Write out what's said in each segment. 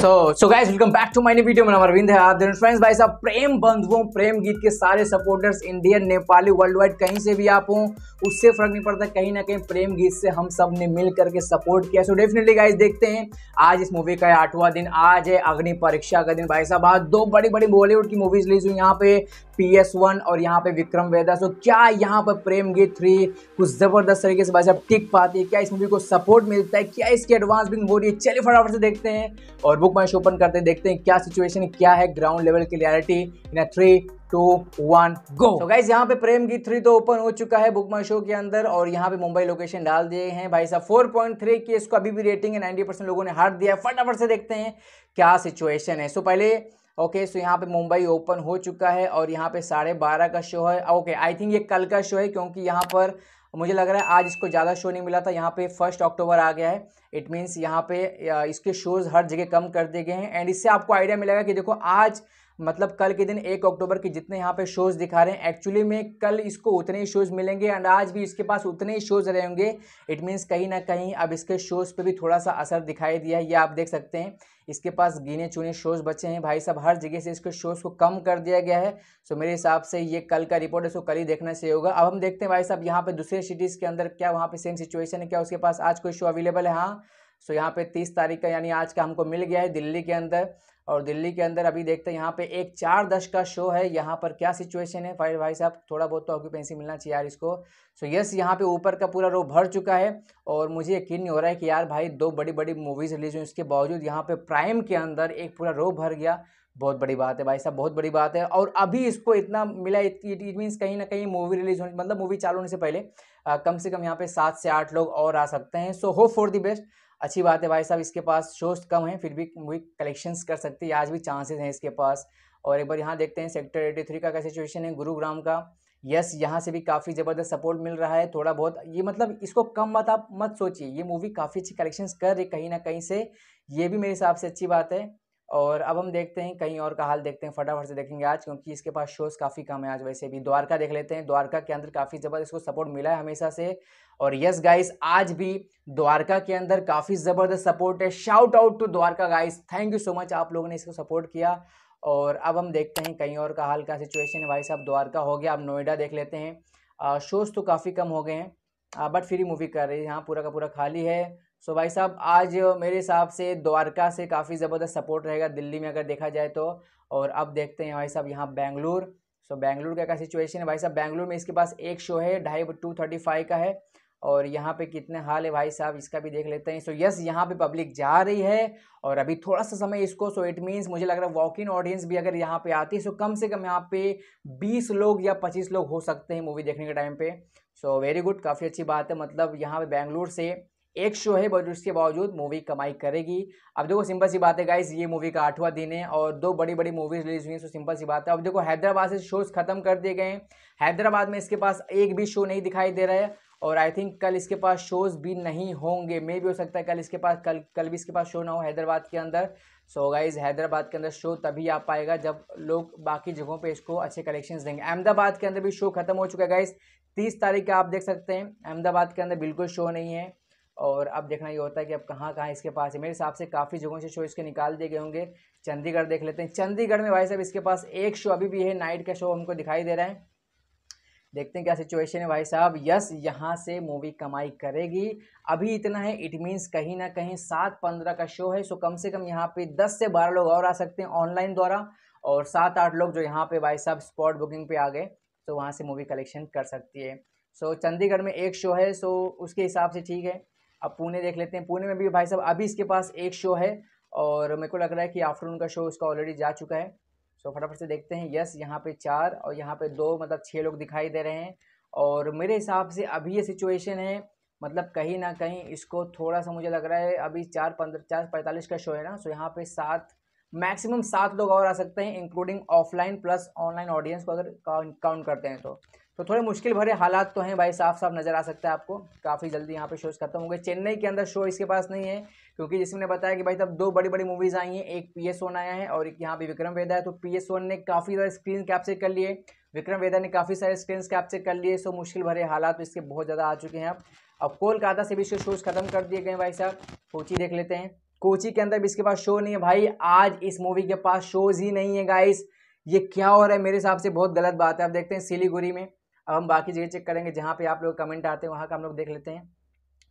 so so guys welcome back to my new video मेरा अरविंद है आप फ्रेंड्स भाई साहब प्रेम बंधुओं प्रेम गीत के सारे supporters Indian Nepali world wide कहीं से भी आप हो उससे फर्क नहीं पड़ता कहीं ना कहीं प्रेम गीत से हम सब ने मिल करके सपोर्ट किया सो डेफिनेटली गाइस देखते हैं आज इस मूवी का आठवां दिन आज है अग्नि परीक्षा का दिन भाई साहब आज दो बड़ी बड़ी बॉलीवुड की मूवीज रिलीज हुई यहाँ पे पी एस वन और यहाँ पे विक्रम वेदा सो क्या यहाँ पर प्रेम गीत थ्री कुछ ज़बरदस्त तरीके से भाई साहब टिक पाती है क्या इस मूवी को सपोर्ट मिलता है क्या इसकी एडवांस बिंग हो रही है चलिए फटाफट से देखते हैं और बुक माई ओपन करते हैं देखते हैं क्या सिचुएशन क्या है ground level clarity in three two one go तो गाइज यहाँ पे प्रेम गीत थ्री तो ओपन हो चुका है बुक माई शो के अंदर और यहाँ पे मुंबई लोकेशन डाल दिए हैं भाई साहब फोर पॉइंट थ्री की इसको अभी भी रेटिंग है नाइनटी परसेंट लोगों ने हार दिया है फटाफट से देखते हैं क्या सिचुएशन है सो पहले ओके सो यहाँ पे मुंबई ओपन हो चुका है और यहाँ पे साढ़े बारह का शो है ओके आई थिंक ये कल का शो है क्योंकि यहाँ पर मुझे लग रहा है आज इसको ज़्यादा शो नहीं मिला था यहाँ पे फर्स्ट अक्टूबर आ गया है इट मीन्स यहाँ पे इसके शोज़ हर जगह कम कर दिए गए हैं एंड इससे आपको आइडिया मिलेगा कि देखो आज मतलब कल के दिन एक अक्टूबर के जितने यहाँ पे शोज़ दिखा रहे हैं एक्चुअली में कल इसको उतने ही शोज़ मिलेंगे एंड आज भी इसके पास उतने ही शोज़ रहेंगे इट मीन्स कहीं ना कहीं अब इसके शोज़ पर भी थोड़ा सा असर दिखाई दिया है ये आप देख सकते हैं इसके पास गिने चुने शोज़ बचे हैं भाई साहब हर जगह से इसके शोज़ को कम कर दिया गया है सो मेरे हिसाब से ये कल का रिपोर्ट है सो कल ही देखना चाहिए होगा अब हम देखते हैं भाई साहब यहाँ पे दूसरे सिटीज़ के अंदर क्या वहाँ पे सेम सिचुएशन है क्या उसके पास आज कोई शो अवेलेबल है हाँ सो यहाँ पे तीस तारीख का यानी आज का हमको मिल गया है दिल्ली के अंदर और दिल्ली के अंदर अभी देखते हैं यहाँ पे एक चार दस का शो है यहाँ पर क्या सिचुएशन है फायर भाई साहब थोड़ा बहुत तो ऑक्यूपेंसी मिलना चाहिए यार इसको सो so यस यहाँ पे ऊपर का पूरा रो भर चुका है और मुझे यकीन नहीं हो रहा है कि यार भाई दो बड़ी बड़ी मूवीज़ रिलीज हुई इसके बावजूद यहाँ पे प्राइम के अंदर एक पूरा रो भर गया बहुत बड़ी बात है भाई साहब बहुत बड़ी बात है और अभी इसको इतना मिला इट मीन्स कहीं ना कहीं मूवी रिलीज होने मतलब मूवी चालू होने से पहले कम से कम यहाँ पे सात से आठ लोग और आ सकते हैं so hope for the best अच्छी बात है भाई साहब इसके पास शोज कम है फिर भी वही कलेक्शंस कर सकती है आज भी चांसेस हैं इसके पास और एक बार यहाँ देखते हैं सेक्टर एटी थ्री का क्या सिचुएशन है गुरुग्राम का यस यहाँ से भी काफ़ी ज़बरदस्त सपोर्ट मिल रहा है थोड़ा बहुत ये मतलब इसको कम मत आप मत सोचिए ये मूवी काफ़ी अच्छी कलेक्शंस कर रही कहीं ना कहीं से ये भी मेरे हिसाब से अच्छी बात है और अब हम देखते हैं कहीं और का हाल देखते हैं फटाफट से देखेंगे आज क्योंकि इसके पास शोज़ काफ़ी कम है आज वैसे भी द्वारका देख लेते हैं द्वारका के अंदर काफ़ी ज़बरदस्त इसको सपोर्ट मिला है हमेशा से और यस गाइस आज भी द्वारका के अंदर काफ़ी ज़बरदस्त सपोर्ट है shout out to Dwarka guys thank you so much आप लोगों ने इसको सपोर्ट किया और अब हम देखते हैं कहीं और का हाल का सिचुएशन है भाई साहब द्वारका हो गया आप नोएडा देख लेते हैं शोज़ तो काफ़ी कम हो गए हैं बट फिर मूवी कर रही है यहाँ पूरा का पूरा खाली है सो भाई साहब आज मेरे हिसाब से द्वारका से काफ़ी ज़बरदस्त सपोर्ट रहेगा दिल्ली में अगर देखा जाए तो और अब देखते हैं भाई साहब यहाँ बेंगलुरु सो बेंगलुर बैंगलोर का क्या सिचुएशन है भाई साहब बैंगलोर में इसके पास एक शो है ढाई टू थर्टी फाइव का है और यहाँ पे कितने हाल है भाई साहब इसका भी देख लेते हैं सो यस यहाँ पे पब्लिक जा रही है और अभी थोड़ा सा समय इसको सो इट मीन्स मुझे लग रहा है वॉक इन ऑडियंस भी अगर यहाँ पे आती है सो कम से कम यहाँ पे 20 लोग या 25 लोग हो सकते हैं मूवी देखने के टाइम पे सो वेरी गुड काफ़ी अच्छी बात है मतलब यहाँ पे बैंगलोर से एक शो है बट उसके बावजूद मूवी कमाई करेगी अब देखो सिंपल सी बात है गाइज ये मूवी का आठवां दिन है और दो बड़ी बड़ी मूवीज रिलीज हुई हैं सो सिंपल सी बात है अब देखो हैदराबाद से शोज खत्म कर दिए गए हैं हैदराबाद में इसके पास एक भी शो नहीं दिखाई दे रहा है और आई थिंक कल इसके पास शोज भी नहीं होंगे मे भी हो सकता है कल इसके पास कल कल भी इसके पास शो ना हो हैदराबाद के अंदर सो so गाइज हैदराबाद के अंदर शो तभी आ पाएगा जब लोग बाकी जगहों पे इसको अच्छे कलेक्शंस देंगे अहमदाबाद के अंदर भी शो खत्म हो चुका है गाइज तीस तारीख का आप देख सकते हैं अहमदाबाद के अंदर बिल्कुल शो नहीं है और अब देखना ये होता है कि अब कहाँ कहाँ इसके पास है मेरे हिसाब से काफ़ी जगहों से शो इसके निकाल दिए गए होंगे चंडीगढ़ देख लेते हैं चंडीगढ़ में भाई साहब इसके पास एक शो अभी भी है नाइट का शो हमको दिखाई दे रहा है देखते हैं क्या सिचुएशन है भाई साहब यस यहाँ से मूवी कमाई करेगी अभी इतना है इट मीन्स कहीं ना कहीं सात पंद्रह का शो है सो कम से कम यहाँ पे दस से बारह लोग और आ सकते हैं ऑनलाइन द्वारा और सात आठ लोग जो यहाँ पे भाई साहब स्पॉट बुकिंग पे आ गए तो वहाँ से मूवी कलेक्शन कर सकती है सो चंडीगढ़ में एक शो है सो उसके हिसाब से ठीक है अब पुणे देख लेते हैं पुणे में भी भाई साहब अभी इसके पास एक शो है और मेरे को लग रहा है कि आफ्टरनून का शो इसका ऑलरेडी जा चुका है सो फटाफट से देखते हैं यस यहाँ पे चार और यहाँ पे दो मतलब छः लोग दिखाई दे रहे हैं और मेरे हिसाब से अभी ये सिचुएशन है मतलब कहीं ना कहीं इसको थोड़ा सा मुझे लग रहा है अभी चार पंद्रह चार पैंतालीस का शो है ना सो यहाँ पे सात मैक्सिमम सात लोग और आ सकते हैं including offline plus online audience को अगर काउंट करते हैं तो तो थोड़े मुश्किल भरे हालात तो हैं भाई साफ साफ नज़र आ सकता है आपको काफ़ी जल्दी यहाँ पे शोज खत्म हो गए चेन्नई के अंदर शो इसके पास नहीं है क्योंकि जिसमें ने बताया कि भाई तब दो बड़ी बड़ी मूवीज़ आई हैं एक पी एस आया है और एक यहाँ पे विक्रम वेदा है तो पी एस ने काफ़ी ज़्यादा स्क्रीन कैप्चर कर लिए विक्रम वेदा ने काफ़ी सारे स्क्रीन कैप्चर कर लिए सो मुश्किल भरे हालात इसके बहुत ज़्यादा आ चुके हैं अब अब कोलकाता से भी इसके शोज खत्म कर दिए गए भाई साहब कोची देख लेते हैं कोची के अंदर भी इसके पास शो नहीं है भाई आज इस मूवी के पास शोज ही नहीं है गाइस ये क्या हो रहा है मेरे हिसाब से बहुत गलत बात है आप देखते हैं सिलीगुड़ी में अब हम बाकी जगह चेक करेंगे जहाँ पे आप लोग कमेंट आते हैं वहाँ का हम लोग देख लेते हैं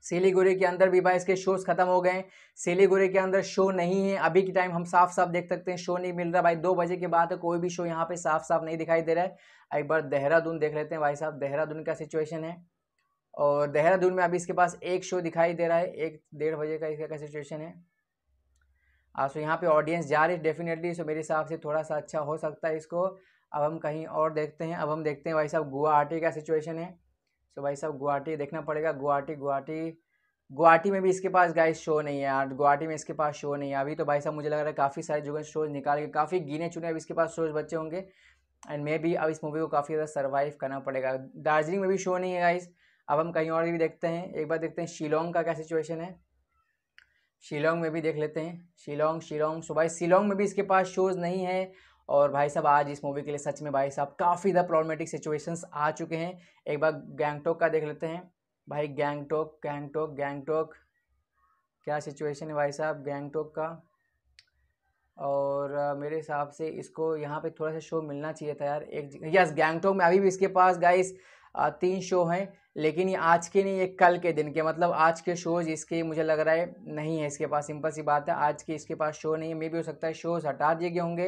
सिलीगुड़ी के अंदर भी भाई इसके शोज खत्म हो गए सिलीगुड़ी के अंदर शो नहीं है अभी के टाइम हम साफ साफ देख सकते हैं शो नहीं मिल रहा भाई दो बजे के बाद कोई भी शो यहाँ पे साफ साफ नहीं दिखाई दे रहा है एक बार देहरादून देख लेते हैं भाई साहब देहरादून का सिचुएशन है और देहरादून में अभी इसके पास एक शो दिखाई दे रहा है एक डेढ़ बजे का इसका सिचुएशन है सो यहाँ पे ऑडियंस जा रही है डेफिनेटली सो मेरे हिसाब से थोड़ा सा अच्छा हो सकता है इसको अब हम कहीं और देखते हैं अब हम देखते हैं भाई साहब गुवाहाटी का सिचुएशन है सो भाई साहब गुवाहाटी देखना पड़ेगा गुवाहाटी गुवाहाटी गुवाहाटी में भी इसके पास गाइस शो नहीं है यार गुवाहाटी में इसके पास शो नहीं है अभी तो भाई साहब मुझे लग रहा है काफ़ी सारे जो शोज निकाल के काफ़ी गिने चुने अभी इसके पास शोज बच्चे होंगे एंड मे बी अब इस मूवी को काफ़ी ज़्यादा सर्वाइव करना पड़ेगा दार्जिलिंग में भी शो नहीं है गाइस अब हम कहीं और भी देखते हैं एक बार देखते हैं शिलोंग का क्या सिचुएशन है शिलोंग में भी देख लेते हैं शिलोंग शिलोंग सो भाई शिलोंग में भी इसके पास शोज़ नहीं है और भाई साहब आज इस मूवी के लिए सच में भाई साहब काफ़ी ज़्यादा प्रॉब्लमेटिक सिचुएशंस आ चुके हैं एक बार गैंगटोक का देख लेते हैं भाई गैंगटोक गैंगटोक गैंगटोक क्या सिचुएशन है भाई साहब गैंगटोक का और मेरे हिसाब से इसको यहाँ पे थोड़ा सा शो मिलना चाहिए था यार एक यस गैंगटोक में अभी भी इसके पास गाइस तीन शो हैं लेकिन ये आज के नहीं ये कल के दिन के मतलब आज के शोज इसके मुझे लग रहा है नहीं है इसके पास सिंपल सी बात है आज के इसके पास शो नहीं है मे भी हो सकता है शोज़ हटा दिए गए होंगे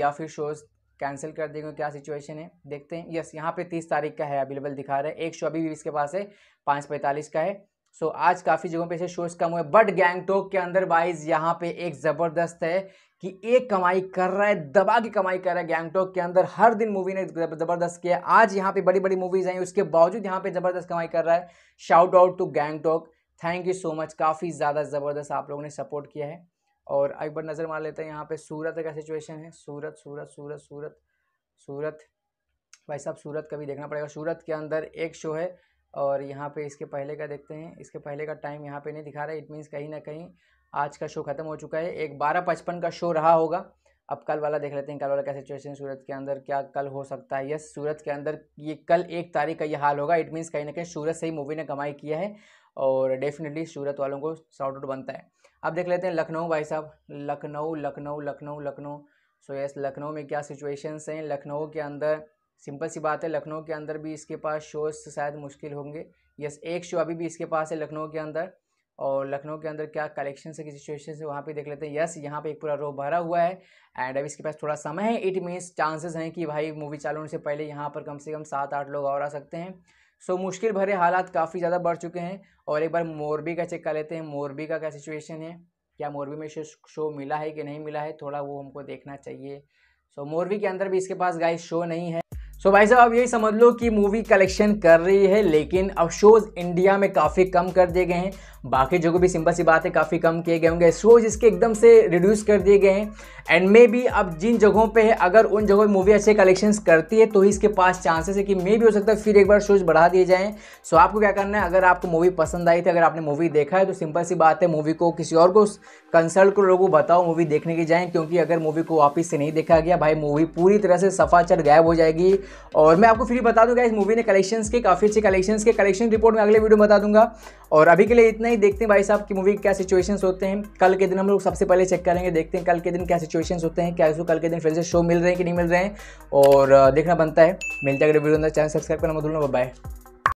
या फिर शोज़ कैंसिल कर देंगे क्या सिचुएशन है देखते हैं यस यहाँ पे तीस तारीख का है अवेलेबल दिखा रहा है एक शो अभी भी इसके पास है पाँच पैंतालीस का है सो so, आज काफ़ी जगहों पे ऐसे शोज कम हुए बट गैंगटोक के अंदर वाइज यहाँ पे एक ज़बरदस्त है कि एक कमाई कर रहा है दबा की कमाई कर रहा है गैंगटोक के अंदर हर दिन मूवी ने ज़बरदस्त किया आज यहाँ पे बड़ी बड़ी मूवीज़ आई उसके बावजूद यहाँ पे ज़बरदस्त कमाई कर रहा है shout out to Gangtok thank you so much काफ़ी ज़्यादा ज़बरदस्त आप लोगों ने सपोर्ट किया है और एक बार नज़र मार लेते हैं यहाँ पे सूरत का सिचुएशन है सूरत सूरत सूरत सूरत सूरत भाई साहब सूरत का भी देखना पड़ेगा सूरत के अंदर एक शो है और यहाँ पे इसके पहले का देखते हैं इसके पहले का टाइम यहाँ पे नहीं दिखा रहा है इट मीन्स कहीं ना कहीं आज का शो खत्म हो चुका है एक बारह पचपन का शो रहा होगा अब कल वाला देख लेते हैं कल वाला क्या सिचुएशन सूरत के अंदर क्या कल हो सकता है यस सूरत के अंदर ये कल एक तारीख का ये हाल होगा इट मीन्स कहीं ना कहीं सूरत से ही मूवी ने कमाई किया है और डेफिनेटली सूरत वालों को शॉर्ट आउट बनता है अब देख लेते हैं लखनऊ भाई साहब लखनऊ लखनऊ लखनऊ लखनऊ सो यस लखनऊ में क्या सिचुएशंस हैं लखनऊ के अंदर सिंपल सी बात है लखनऊ के अंदर भी इसके पास शोज़ शायद मुश्किल होंगे यस एक शो अभी भी इसके पास है लखनऊ के अंदर और लखनऊ के अंदर क्या कलेक्शन से की सिचुएशन से वहाँ पे देख लेते हैं यस यहाँ पे एक पूरा रो भरा हुआ है एंड अभी इसके पास थोड़ा समय है इट मीन्स चांसेस हैं कि भाई मूवी चालू होने से पहले यहाँ पर कम से कम सात आठ लोग और आ सकते हैं सो so, मुश्किल भरे हालात काफ़ी ज़्यादा बढ़ चुके हैं और एक बार मोरबी का चेक कर लेते हैं मोरबी का क्या सिचुएशन है क्या मोरबी में शो, शो मिला है कि नहीं मिला है थोड़ा वो हमको देखना चाहिए सो so, मोरबी के अंदर भी इसके पास गाइस शो नहीं है सो so भाई साहब आप यही समझ लो कि मूवी कलेक्शन कर रही है लेकिन अब शोज़ इंडिया में काफ़ी कम कर दिए गए हैं बाकी जगह भी सिंपल सी बात है काफ़ी कम किए गए होंगे शोज़ इसके एकदम से रिड्यूस कर दिए गए हैं एंड मे भी अब जिन जगहों पे है अगर उन जगहों पर मूवी अच्छे कलेक्शन करती है तो ही इसके पास चांसेस है कि मे भी हो सकता है फिर एक बार शोज़ बढ़ा दिए जाएँ सो so आपको क्या करना है अगर आपको मूवी पसंद आई थी अगर आपने मूवी देखा है तो सिंपल सी बात है मूवी को किसी और को कंसल्ट करो लोगों को बताओ मूवी देखने के जाएँ क्योंकि अगर मूवी को वापिस से नहीं देखा गया भाई मूवी पूरी तरह से सफा चढ़ गायब हो जाएगी और मैं आपको फ्री बता दूंगा इस मूवी ने कलेक्शन के काफ़ी अच्छे कलेक्शन के कलेक्शन रिपोर्ट में अगले वीडियो में बता दूंगा और अभी के लिए इतना ही देखते हैं भाई साहब की मूवी क्या सिचुएशन होते हैं कल के दिन हम लोग सबसे पहले चेक करेंगे देखते हैं कल के दिन क्या सिचुएशन होते हैं क्या कल के दिन फिर से शो मिल रहे हैं कि नहीं मिल रहे हैं और देखना बनता है मिलता है अगले वीडियो अंदर चैनल सब्सक्राइब करना मत बाय